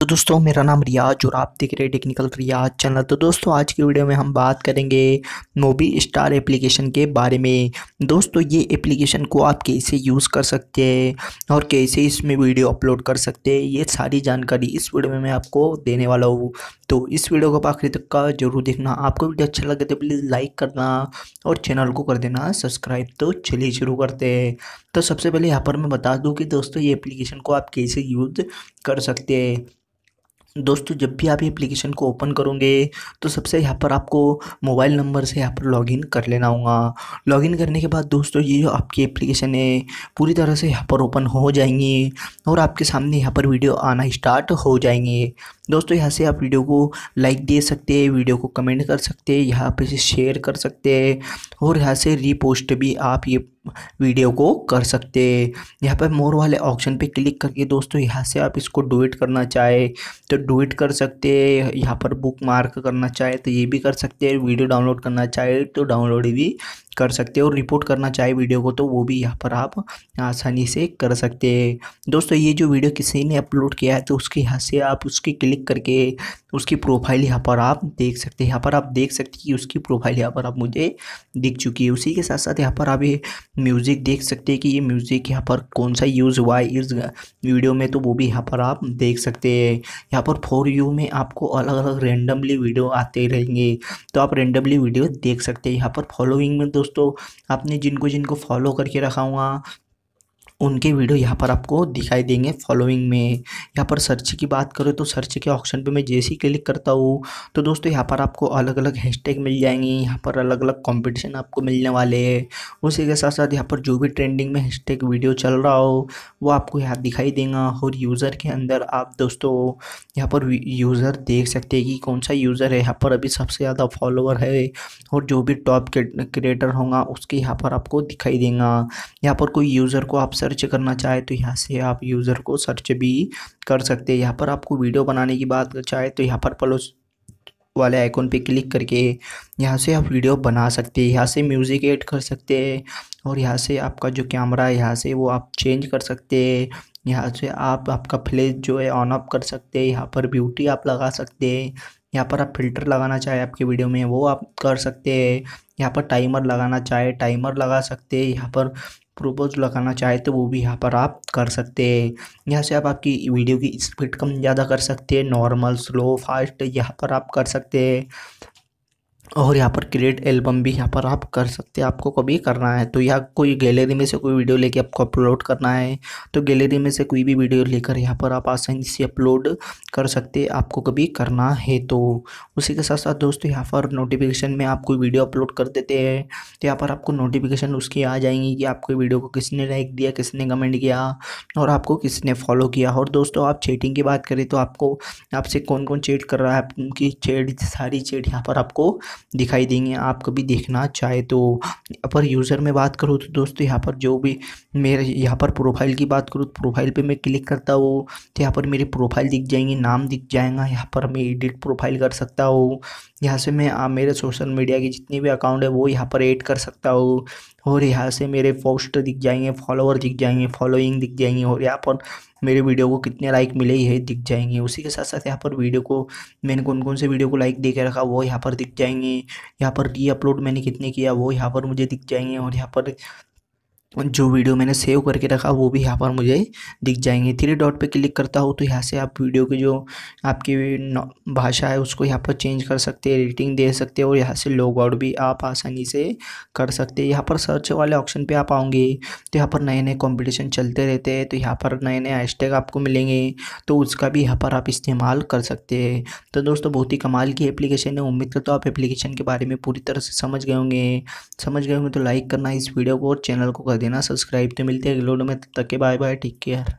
तो दोस्तों मेरा नाम रियाज और आप देख रहे हैं टेक्निकल रियाज चैनल तो दोस्तों आज की वीडियो में हम बात करेंगे मोबी स्टार एप्लीकेशन के बारे में दोस्तों ये एप्लीकेशन को आप कैसे यूज़ कर सकते हैं और कैसे इसमें वीडियो अपलोड कर सकते हैं ये सारी जानकारी इस वीडियो में मैं आपको देने वाला हूँ तो इस वीडियो को आखिरी तक का जरूर देखना आपको वीडियो अच्छा लगे तो प्लीज़ लाइक करना और चैनल को कर देना सब्सक्राइब तो चलिए शुरू करते हैं तो सबसे पहले यहाँ पर मैं बता दूँ कि दोस्तों ये एप्लीकेशन को आप कैसे यूज़ कर सकते हैं दोस्तों जब भी आप एप्लीकेशन को ओपन करोगे तो सबसे यहाँ पर आपको मोबाइल नंबर से यहाँ पर लॉगिन कर लेना होगा लॉगिन करने के बाद दोस्तों ये जो आपकी एप्लीकेशन है पूरी तरह से यहाँ पर ओपन हो जाएंगी और आपके सामने यहाँ पर वीडियो आना स्टार्ट हो जाएंगे दोस्तों यहाँ से आप वीडियो को लाइक दे सकते हैं वीडियो को कमेंट कर सकते हैं यहाँ पर शेयर कर सकते हैं और यहाँ से रीपोस्ट भी आप ये वीडियो को कर सकते हैं यहाँ पर मोर वाले ऑप्शन पे क्लिक करके दोस्तों यहाँ से आप इसको डुएट करना चाहे तो डुएट कर सकते हैं यहाँ पर बुक मार्क करना चाहे तो ये भी कर सकते हैं वीडियो डाउनलोड करना चाहे तो डाउनलोड भी कर सकते हो और रिपोर्ट करना चाहे वीडियो को तो वो भी यहाँ पर आप आसानी से कर सकते हैं दोस्तों ये जो वीडियो किसी ने अपलोड किया है तो उसके यहाँ से आप उसकी क्लिक करके उसकी प्रोफाइल यहाँ पर आप देख सकते हैं यहाँ पर आप देख सकते हैं कि उसकी प्रोफाइल यहाँ पर आप मुझे दिख चुकी है उसी के साथ साथ यहाँ पर आप ये म्यूज़िक देख सकते हैं कि ये म्यूज़िक यहाँ पर कौन सा यूज़ हुआ है इस वीडियो में तो वो भी यहाँ पर आप देख सकते हैं यहाँ पर फोर यू में आपको अलग अलग रेंडमली वीडियो आते रहेंगे तो आप रेंडमली वीडियो देख सकते हैं यहाँ पर फॉलोइंग में तो दोस्तों आपने जिनको जिनको फॉलो करके रखा हुआ उनके वीडियो यहाँ पर आपको दिखाई देंगे फॉलोइंग में यहाँ पर सर्च की बात करें तो सर्च के ऑप्शन पे मैं जैसे ही क्लिक करता हूँ तो दोस्तों यहाँ पर आपको अलग अलग हैशटैग मिल जाएंगे यहाँ पर अलग अलग कंपटीशन आपको मिलने वाले हैं उसी के साथ साथ यहाँ पर जो भी ट्रेंडिंग में हैशटैग वीडियो चल रहा हो वो आपको यहाँ दिखाई देगा और यूज़र के अंदर आप दोस्तों यहाँ पर यूज़र देख सकते हैं कि कौन सा यूज़र है यहाँ पर अभी सबसे ज़्यादा फॉलोअर है और जो भी टॉप क्रिएटर होगा उसके यहाँ पर आपको दिखाई देगा यहाँ पर कोई यूज़र को आप सर्च करना चाहे तो यहाँ से आप यूज़र को सर्च भी कर सकते हैं यहाँ पर आपको वीडियो बनाने की बात चाहे तो यहाँ पर पलोस वाले आइकॉन पे क्लिक करके यहाँ से आप वीडियो बना सकते हैं यहाँ से म्यूज़िक ऐड कर सकते हैं और यहाँ से आपका जो कैमरा है यहाँ से वो आप चेंज कर सकते हैं यहाँ से आप आपका फ्लैश जो है ऑन ऑफ कर सकते हैं यहाँ पर ब्यूटी आप लगा सकते हैं यहाँ पर आप फिल्टर लगाना चाहे आपके वीडियो में वो आप कर सकते हैं यहाँ पर टाइमर लगाना चाहे टाइमर लगा सकते हैं यहाँ पर प्रोपोज लगाना चाहे तो वो भी यहाँ पर आप कर सकते हैं यहाँ से आप आपकी वीडियो की स्पीड कम ज़्यादा कर सकते हैं नॉर्मल स्लो फास्ट यहाँ पर आप कर सकते हैं और यहाँ पर क्रिएट एल्बम भी यहाँ पर आप कर सकते हैं आपको कभी करना है तो या कोई गैलरी में से कोई वीडियो लेके आपको अपलोड करना है तो गैलरी में से कोई भी वीडियो लेकर यहाँ पर आप आसानी से अपलोड कर सकते हैं आपको कभी करना है तो उसी के साथ साथ दोस्तों यहाँ पर नोटिफिकेशन में आप कोई वीडियो अपलोड कर देते हैं तो यहाँ पर आपको नोटिफिकेशन उसकी आ जाएंगी कि आपको वीडियो को किसने लाइक दिया किसने कमेंट किया और आपको किसने फॉलो किया और दोस्तों आप चेटिंग की बात करें तो आपको आपसे कौन कौन चेट कर रहा है आपकी चेट सारी चेट यहाँ पर आपको दिखाई देंगे आप कभी देखना चाहे तो अपर यूज़र में बात करो तो दोस्तों यहाँ पर जो भी मेरे यहाँ पर प्रोफाइल की बात करूँ तो प्रोफाइल पे मैं क्लिक करता हूँ तो यहाँ पर मेरी प्रोफाइल दिख जाएंगी नाम दिख जाएगा यहाँ पर मैं एडिट प्रोफाइल कर सकता हूँ यहाँ से मैं आ, मेरे सोशल मीडिया के जितने भी अकाउंट है वो यहाँ पर एड कर सकता हूँ और यहाँ से मेरे पोस्ट दिख जाएंगे फॉलोअर दिख जाएंगे फॉलोइंग दिख जाएंगे और यहाँ पर मेरे वीडियो को कितने लाइक मिले ये दिख जाएंगे उसी के साथ साथ यहाँ पर वीडियो को मैंने कौन कौन से वीडियो को लाइक दे के रखा वो यहाँ पर दिख जाएंगे यहाँ पर री अपलोड मैंने कितने किया वो यहाँ पर मुझे दिख जाएंगे और यहाँ पर जो वीडियो मैंने सेव करके रखा वो भी यहाँ पर मुझे दिख जाएंगे थ्री डॉट पे क्लिक करता हूँ तो यहाँ से आप वीडियो की जो आपकी भाषा है उसको यहाँ पर चेंज कर सकते हैं रेटिंग दे सकते हैं और यहाँ से लॉग आउट भी आप आसानी से कर सकते हैं यहाँ पर सर्च वाले ऑप्शन पे आप आओगे तो यहाँ पर नए नए कॉम्पिटिशन चलते रहते हैं तो यहाँ पर नए नए हैशटैग आपको मिलेंगे तो उसका भी यहाँ पर आप इस्तेमाल कर सकते हैं तो दोस्तों बहुत ही कमाल की एप्लीकेशन है उम्मीद करता तो आप एप्लीकेशन के बारे में पूरी तरह से समझ गए होंगे समझ गए होंगे तो लाइक करना इस वीडियो को और चैनल को कर देना सब्सक्राइब तो मिलते हैं अगले में तब तक के बाय बाय टेक केयर